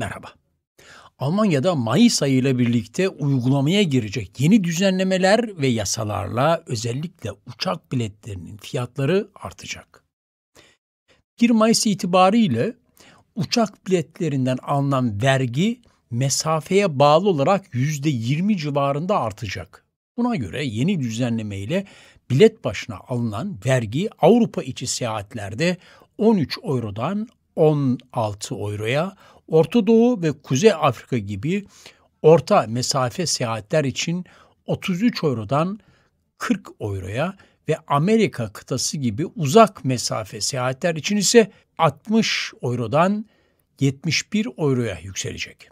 Merhaba. Almanya'da Mayıs ayıyla birlikte uygulamaya girecek yeni düzenlemeler ve yasalarla özellikle uçak biletlerinin fiyatları artacak. 1 Mayıs itibariyle uçak biletlerinden alınan vergi mesafeye bağlı olarak %20 civarında artacak. Buna göre yeni düzenleme ile bilet başına alınan vergi Avrupa içi seyahatlerde 13 eurodan 16 euroya, Orta Doğu ve Kuzey Afrika gibi orta mesafe seyahatler için 33 eurodan 40 euroya ve Amerika kıtası gibi uzak mesafe seyahatler için ise 60 eurodan 71 euroya yükselecek.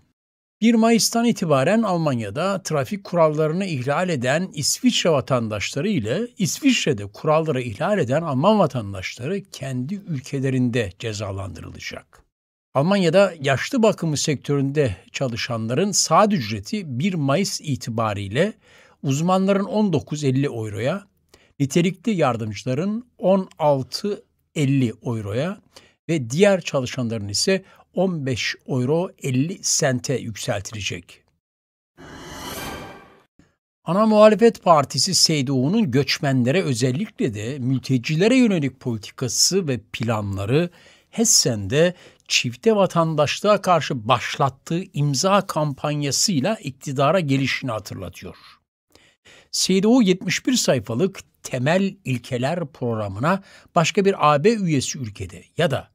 1 Mayıs'tan itibaren Almanya'da trafik kurallarını ihlal eden İsviçre vatandaşları ile İsviçre'de kuralları ihlal eden Alman vatandaşları kendi ülkelerinde cezalandırılacak. Almanya'da yaşlı bakımı sektöründe çalışanların saat ücreti 1 Mayıs itibariyle uzmanların 19.50 euroya, nitelikli yardımcıların 16.50 euroya ve diğer çalışanların ise 15 euro 50 sente yükseltilecek. Ana Muhalefet Partisi SDU'nun göçmenlere özellikle de mültecilere yönelik politikası ve planları Hessen'de çifte vatandaşlığa karşı başlattığı imza kampanyasıyla iktidara gelişini hatırlatıyor. CDU 71 sayfalık temel ilkeler programına başka bir AB üyesi ülkede ya da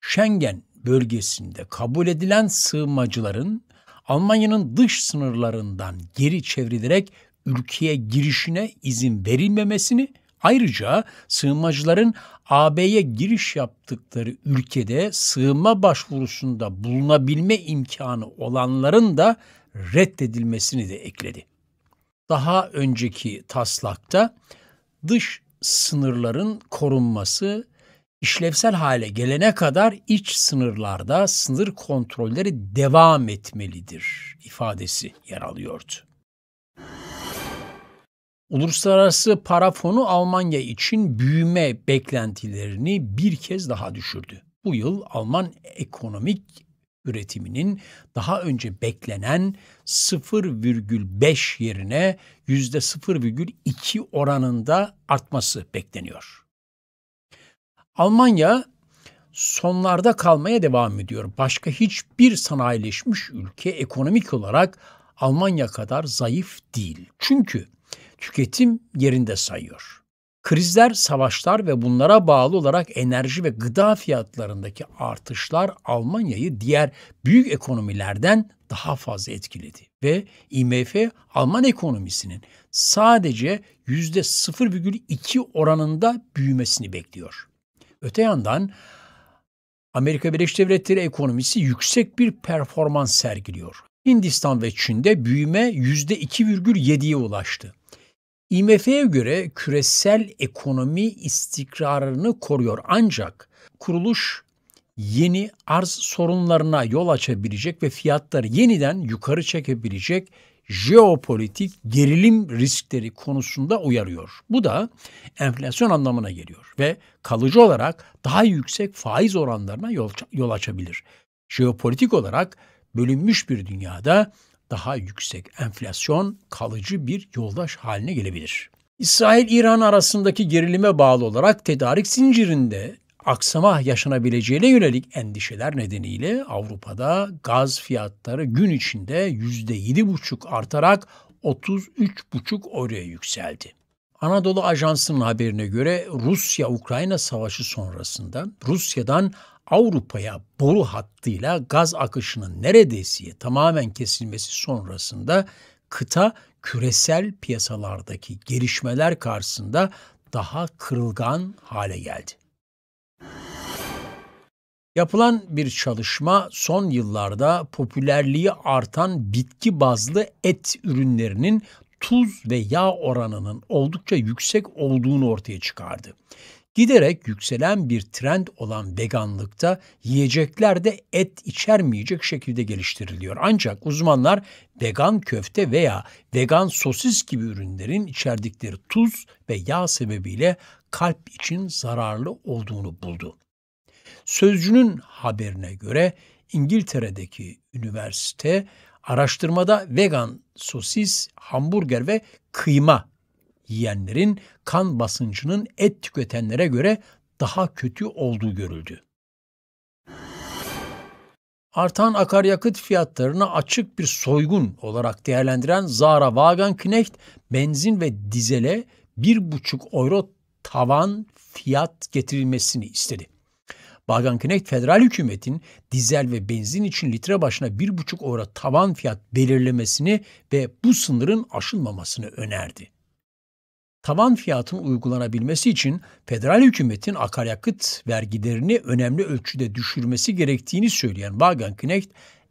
Schengen bölgesinde kabul edilen sığınmacıların Almanya'nın dış sınırlarından geri çevrilerek ülkeye girişine izin verilmemesini Ayrıca sığınmacıların AB'ye giriş yaptıkları ülkede sığınma başvurusunda bulunabilme imkanı olanların da reddedilmesini de ekledi. Daha önceki taslakta dış sınırların korunması işlevsel hale gelene kadar iç sınırlarda sınır kontrolleri devam etmelidir ifadesi yer alıyordu. Uluslararası para fonu Almanya için büyüme beklentilerini bir kez daha düşürdü. Bu yıl Alman ekonomik üretiminin daha önce beklenen 0,5 yerine %0,2 oranında artması bekleniyor. Almanya sonlarda kalmaya devam ediyor. Başka hiçbir sanayileşmiş ülke ekonomik olarak Almanya kadar zayıf değil. Çünkü tüketim yerinde sayıyor. Krizler, savaşlar ve bunlara bağlı olarak enerji ve gıda fiyatlarındaki artışlar Almanya'yı diğer büyük ekonomilerden daha fazla etkiledi ve IMF Alman ekonomisinin sadece %0,2 oranında büyümesini bekliyor. Öte yandan Amerika Birleşik Devletleri ekonomisi yüksek bir performans sergiliyor. Hindistan ve Çin'de büyüme %2,7'ye ulaştı. IMF'ye göre küresel ekonomi istikrarını koruyor ancak kuruluş yeni arz sorunlarına yol açabilecek ve fiyatları yeniden yukarı çekebilecek jeopolitik gerilim riskleri konusunda uyarıyor. Bu da enflasyon anlamına geliyor ve kalıcı olarak daha yüksek faiz oranlarına yol, açabilir. Jeopolitik olarak bölünmüş bir dünyada daha yüksek enflasyon kalıcı bir yoldaş haline gelebilir. İsrail-İran arasındaki gerilime bağlı olarak tedarik zincirinde aksama yaşanabileceğine yönelik endişeler nedeniyle Avrupa'da gaz fiyatları gün içinde %7,5 artarak 33,5 oraya yükseldi. Anadolu Ajansı'nın haberine göre Rusya-Ukrayna savaşı sonrasında Rusya'dan Avrupa'ya boru hattıyla gaz akışının neredeyse tamamen kesilmesi sonrasında kıta küresel piyasalardaki gelişmeler karşısında daha kırılgan hale geldi. Yapılan bir çalışma son yıllarda popülerliği artan bitki bazlı et ürünlerinin tuz ve yağ oranının oldukça yüksek olduğunu ortaya çıkardı. Giderek yükselen bir trend olan veganlıkta yiyecekler de et içermeyecek şekilde geliştiriliyor. Ancak uzmanlar vegan köfte veya vegan sosis gibi ürünlerin içerdikleri tuz ve yağ sebebiyle kalp için zararlı olduğunu buldu. Sözcünün haberine göre İngiltere'deki üniversite Araştırmada vegan, sosis, hamburger ve kıyma yiyenlerin kan basıncının et tüketenlere göre daha kötü olduğu görüldü. Artan akaryakıt fiyatlarını açık bir soygun olarak değerlendiren Zara Wagenknecht, benzin ve dizele 1,5 euro tavan fiyat getirilmesini istedi. Knecht federal hükümetin dizel ve benzin için litre başına 1,5 euro tavan fiyat belirlemesini ve bu sınırın aşılmamasını önerdi. Tavan fiyatın uygulanabilmesi için federal hükümetin akaryakıt vergilerini önemli ölçüde düşürmesi gerektiğini söyleyen Wagenknecht,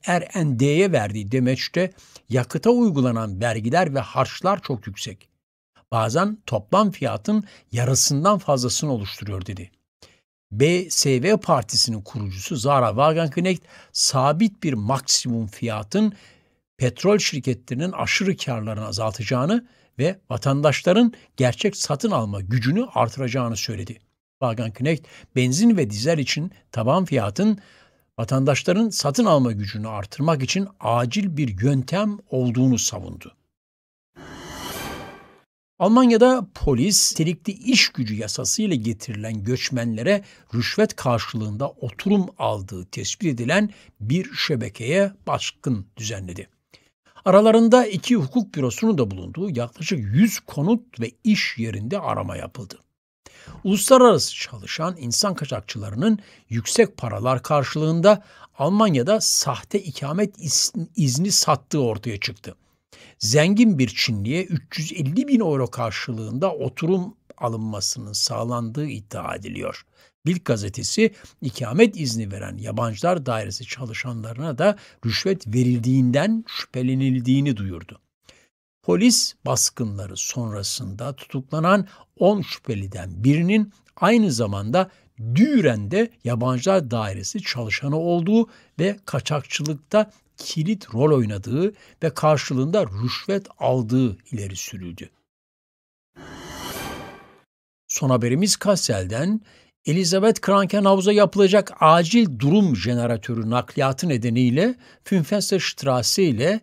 RND'ye verdiği demeçte yakıta uygulanan vergiler ve harçlar çok yüksek. Bazen toplam fiyatın yarısından fazlasını oluşturuyor dedi. BSV Partisi'nin kurucusu Zara Wagenknecht sabit bir maksimum fiyatın petrol şirketlerinin aşırı karlarını azaltacağını ve vatandaşların gerçek satın alma gücünü artıracağını söyledi. Wagenknecht benzin ve dizel için taban fiyatın vatandaşların satın alma gücünü artırmak için acil bir yöntem olduğunu savundu. Almanya'da polis telikli iş gücü yasasıyla getirilen göçmenlere rüşvet karşılığında oturum aldığı tespit edilen bir şebekeye baskın düzenledi. Aralarında iki hukuk bürosunun da bulunduğu yaklaşık 100 konut ve iş yerinde arama yapıldı. Uluslararası çalışan insan kaçakçılarının yüksek paralar karşılığında Almanya'da sahte ikamet izni sattığı ortaya çıktı zengin bir Çinli'ye 350 bin euro karşılığında oturum alınmasının sağlandığı iddia ediliyor. Bild gazetesi ikamet izni veren yabancılar dairesi çalışanlarına da rüşvet verildiğinden şüphelenildiğini duyurdu. Polis baskınları sonrasında tutuklanan 10 şüpheliden birinin aynı zamanda Düren'de yabancılar dairesi çalışanı olduğu ve kaçakçılıkta kilit rol oynadığı ve karşılığında rüşvet aldığı ileri sürüldü. Son haberimiz Kassel'den Elizabeth Kranken havuza yapılacak acil durum jeneratörü nakliyatı nedeniyle Fünfester Strasse ile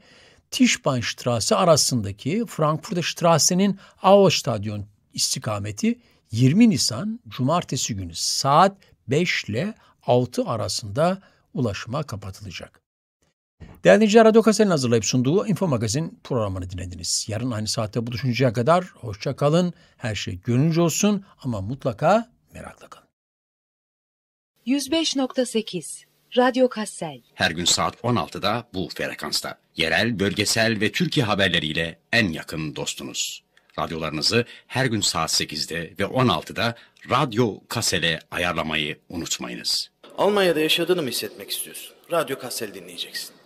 Tischbahn Strasse arasındaki Frankfurter Strasse'nin Auerstadion istikameti 20 Nisan Cumartesi günü saat 5 ile 6 arasında ulaşıma kapatılacak. Değerli dinleyiciler, Radyo Kase'nin hazırlayıp sunduğu Info Magazin programını dinlediniz. Yarın aynı saatte buluşuncaya kadar hoşça kalın, her şey gönlünce olsun ama mutlaka merakla kalın. 105.8 Radyo Kassel. Her gün saat 16'da bu frekansta. Yerel, bölgesel ve Türkiye haberleriyle en yakın dostunuz. Radyolarınızı her gün saat 8'de ve 16'da Radyo Kassel'e ayarlamayı unutmayınız. Almanya'da yaşadığını mı hissetmek istiyorsun? Radyo Kassel dinleyeceksin.